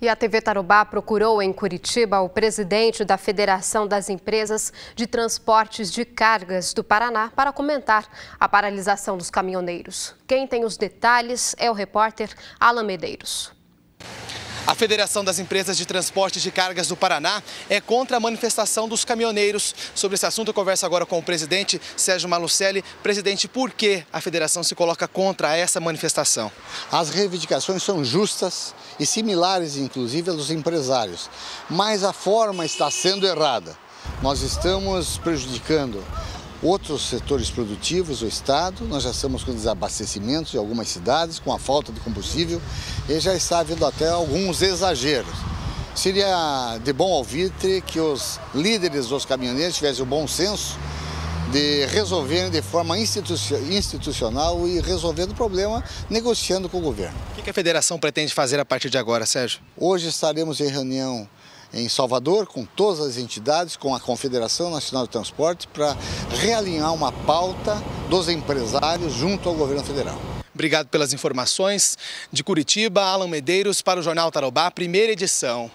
E a TV Tarubá procurou em Curitiba o presidente da Federação das Empresas de Transportes de Cargas do Paraná para comentar a paralisação dos caminhoneiros. Quem tem os detalhes é o repórter Alan Medeiros. A Federação das Empresas de Transporte de Cargas do Paraná é contra a manifestação dos caminhoneiros. Sobre esse assunto, eu converso agora com o presidente Sérgio Malucelli. Presidente, por que a federação se coloca contra essa manifestação? As reivindicações são justas e similares, inclusive, aos empresários, mas a forma está sendo errada. Nós estamos prejudicando Outros setores produtivos, o Estado, nós já estamos com desabastecimentos em algumas cidades, com a falta de combustível, e já está havendo até alguns exageros. Seria de bom alvitre que os líderes dos caminhoneiros tivessem o bom senso de resolverem de forma institucional e resolvendo o problema negociando com o governo. O que a federação pretende fazer a partir de agora, Sérgio? Hoje estaremos em reunião em Salvador com todas as entidades, com a Confederação Nacional de Transportes, para realinhar uma pauta dos empresários junto ao governo federal. Obrigado pelas informações. De Curitiba, Alan Medeiros para o Jornal Tarobá, primeira edição.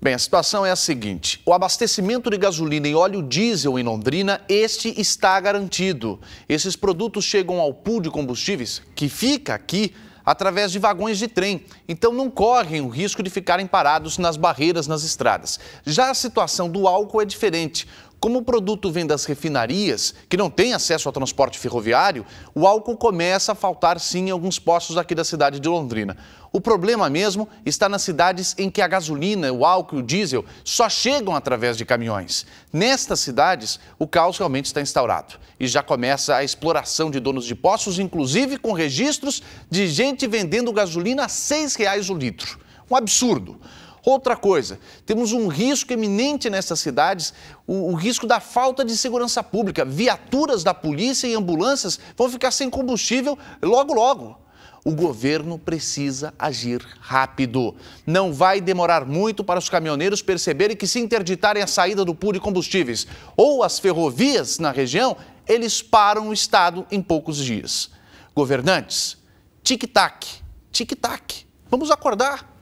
Bem, a situação é a seguinte: o abastecimento de gasolina e óleo diesel em Londrina, este está garantido. Esses produtos chegam ao pool de combustíveis que fica aqui através de vagões de trem, então não correm o risco de ficarem parados nas barreiras nas estradas. Já a situação do álcool é diferente. Como o produto vem das refinarias, que não tem acesso ao transporte ferroviário, o álcool começa a faltar sim em alguns postos aqui da cidade de Londrina. O problema mesmo está nas cidades em que a gasolina, o álcool e o diesel só chegam através de caminhões. Nestas cidades, o caos realmente está instaurado e já começa a exploração de donos de postos, inclusive com registros de gente vendendo gasolina a R$ 6,00 o litro. Um absurdo. Outra coisa, temos um risco eminente nessas cidades, o, o, risco da falta de segurança pública. Viaturas da polícia e ambulâncias vão ficar sem combustível logo, logo. O governo precisa agir rápido. Não vai demorar muito para os caminhoneiros perceberem que, se interditarem a saída do puro de combustíveis ou as ferrovias na região, eles param o Estado em poucos dias. Governantes, tic-tac, tic-tac. Vamos acordar.